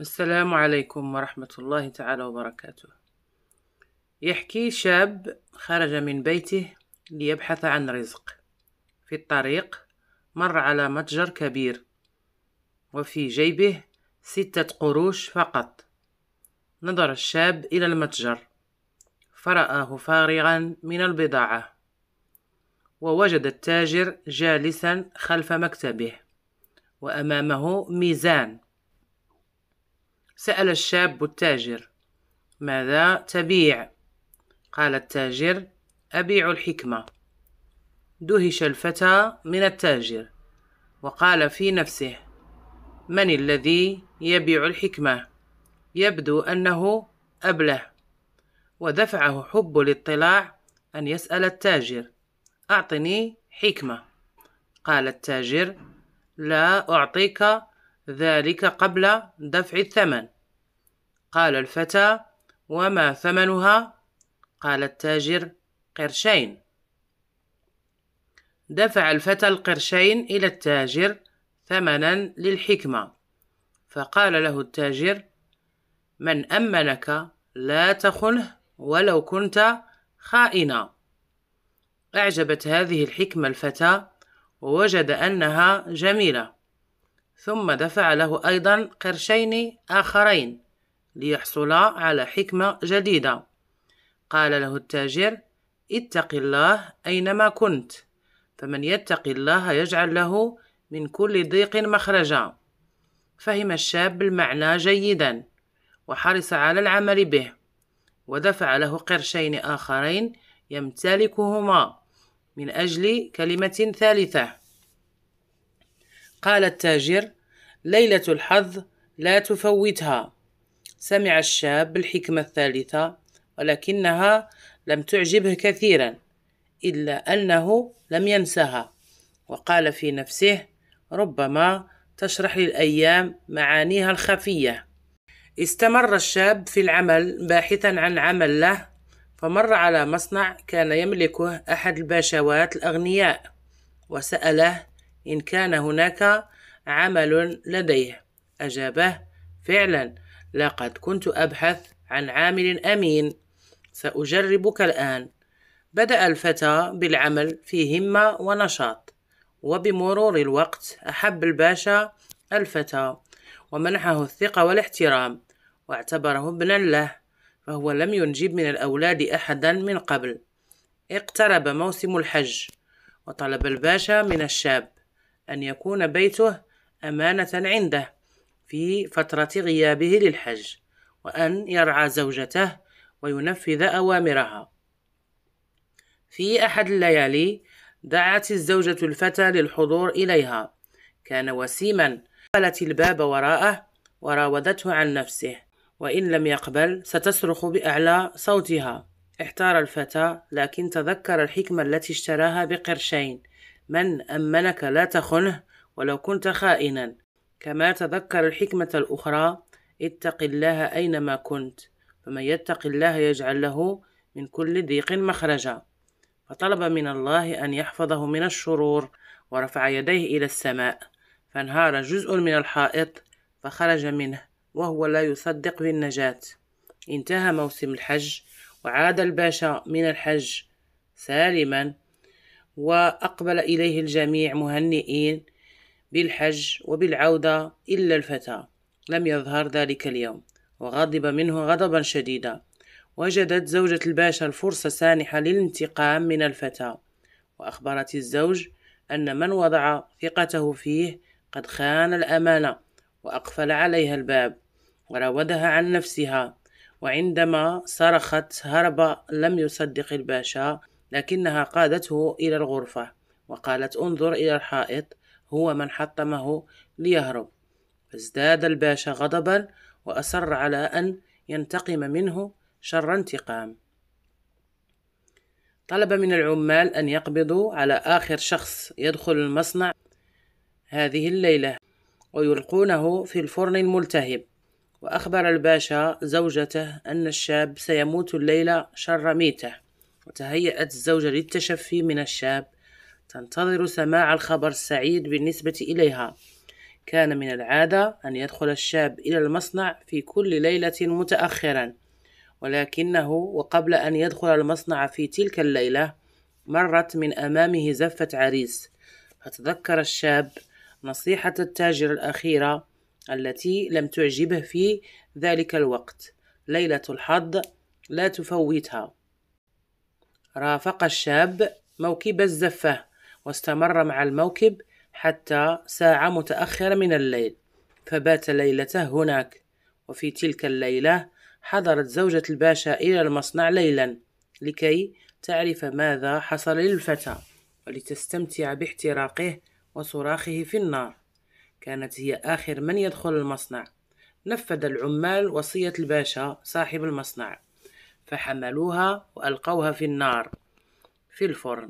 السلام عليكم ورحمة الله تعالى وبركاته يحكي شاب خرج من بيته ليبحث عن رزق في الطريق مر على متجر كبير وفي جيبه ستة قروش فقط نظر الشاب إلى المتجر فرآه فارغا من البضاعة ووجد التاجر جالسا خلف مكتبه وأمامه ميزان سأل الشاب التاجر ماذا تبيع قال التاجر أبيع الحكمة دهش الفتى من التاجر وقال في نفسه من الذي يبيع الحكمة يبدو أنه أبله ودفعه حب الاطلاع أن يسأل التاجر أعطني حكمة قال التاجر لا أعطيك ذلك قبل دفع الثمن قال الفتى وما ثمنها قال التاجر قرشين دفع الفتى القرشين إلى التاجر ثمنا للحكمة فقال له التاجر من أمنك لا تخنه ولو كنت خائنا أعجبت هذه الحكمة الفتى ووجد أنها جميلة ثم دفع له أيضا قرشين آخرين ليحصل على حكمة جديدة قال له التاجر اتق الله أينما كنت فمن يتق الله يجعل له من كل ضيق مخرجا فهم الشاب المعنى جيدا وحرص على العمل به ودفع له قرشين آخرين يمتلكهما من أجل كلمة ثالثة قال التاجر ليلة الحظ لا تفوتها سمع الشاب الحكمة الثالثة ولكنها لم تعجبه كثيرا إلا أنه لم ينسها وقال في نفسه ربما تشرح للأيام معانيها الخفية استمر الشاب في العمل باحثا عن عمل له فمر على مصنع كان يملكه أحد الباشوات الأغنياء وسأله إن كان هناك عمل لديه أجابه فعلا لقد كنت أبحث عن عامل أمين سأجربك الآن بدأ الفتى بالعمل في همة ونشاط وبمرور الوقت أحب الباشا الفتى ومنحه الثقة والاحترام واعتبره ابنا له فهو لم ينجب من الأولاد أحدا من قبل اقترب موسم الحج وطلب الباشا من الشاب أن يكون بيته أمانة عنده في فترة غيابه للحج وأن يرعى زوجته وينفذ أوامرها في أحد الليالي دعت الزوجة الفتى للحضور إليها كان وسيما قفلت الباب وراءه وراودته عن نفسه وإن لم يقبل ستصرخ بأعلى صوتها احتار الفتى لكن تذكر الحكمة التي اشتراها بقرشين من أمنك لا تخنه ولو كنت خائنا كما تذكر الحكمة الأخرى اتق الله أينما كنت فمن يتق الله يجعل له من كل ضيق مخرجا فطلب من الله أن يحفظه من الشرور ورفع يديه إلى السماء فانهار جزء من الحائط فخرج منه وهو لا يصدق بالنجاة انتهى موسم الحج وعاد الباشا من الحج سالما وأقبل إليه الجميع مهنئين بالحج وبالعودة إلا الفتى لم يظهر ذلك اليوم وغضب منه غضبا شديدا وجدت زوجة الباشا الفرصة سانحة للانتقام من الفتى وأخبرت الزوج أن من وضع ثقته فيه قد خان الأمانة وأقفل عليها الباب وراودها عن نفسها وعندما صرخت هرب لم يصدق الباشا لكنها قادته إلى الغرفة وقالت انظر إلى الحائط هو من حطمه ليهرب فازداد الباشا غضبا وأصر على أن ينتقم منه شر انتقام طلب من العمال أن يقبضوا على آخر شخص يدخل المصنع هذه الليلة ويلقونه في الفرن الملتهب وأخبر الباشا زوجته أن الشاب سيموت الليلة شر ميته وتهيأت الزوجة للتشفي من الشاب تنتظر سماع الخبر السعيد بالنسبة إليها كان من العادة أن يدخل الشاب إلى المصنع في كل ليلة متأخرا ولكنه وقبل أن يدخل المصنع في تلك الليلة مرت من أمامه زفة عريس فتذكر الشاب نصيحة التاجر الأخيرة التي لم تعجبه في ذلك الوقت ليلة الحظ لا تفوتها رافق الشاب موكب الزفة واستمر مع الموكب حتى ساعة متأخرة من الليل فبات ليلته هناك وفي تلك الليلة حضرت زوجة الباشا إلى المصنع ليلا لكي تعرف ماذا حصل للفتى ولتستمتع باحتراقه وصراخه في النار كانت هي آخر من يدخل المصنع نفذ العمال وصية الباشا صاحب المصنع فحملوها وألقوها في النار في الفرن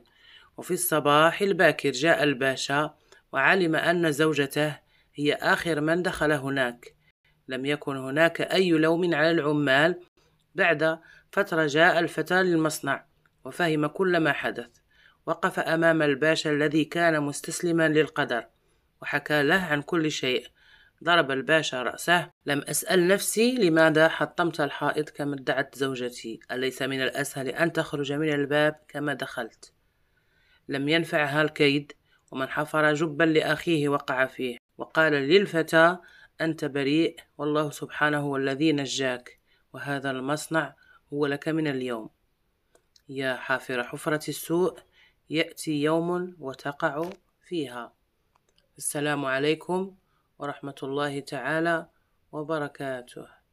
وفي الصباح الباكر جاء الباشا وعلم أن زوجته هي آخر من دخل هناك لم يكن هناك أي لوم على العمال بعد فترة جاء الفتى للمصنع وفهم كل ما حدث وقف أمام الباشا الذي كان مستسلما للقدر وحكى له عن كل شيء ضرب الباشا رأسه لم أسأل نفسي لماذا حطمت الحائط كما ادعت زوجتي أليس من الأسهل أن تخرج من الباب كما دخلت لم ينفعها الكيد ومن حفر جبا لأخيه وقع فيه وقال للفتى أنت بريء والله سبحانه هو الذي نجاك وهذا المصنع هو لك من اليوم يا حافر حفرة السوء يأتي يوم وتقع فيها السلام عليكم ورحمة الله تعالى وبركاته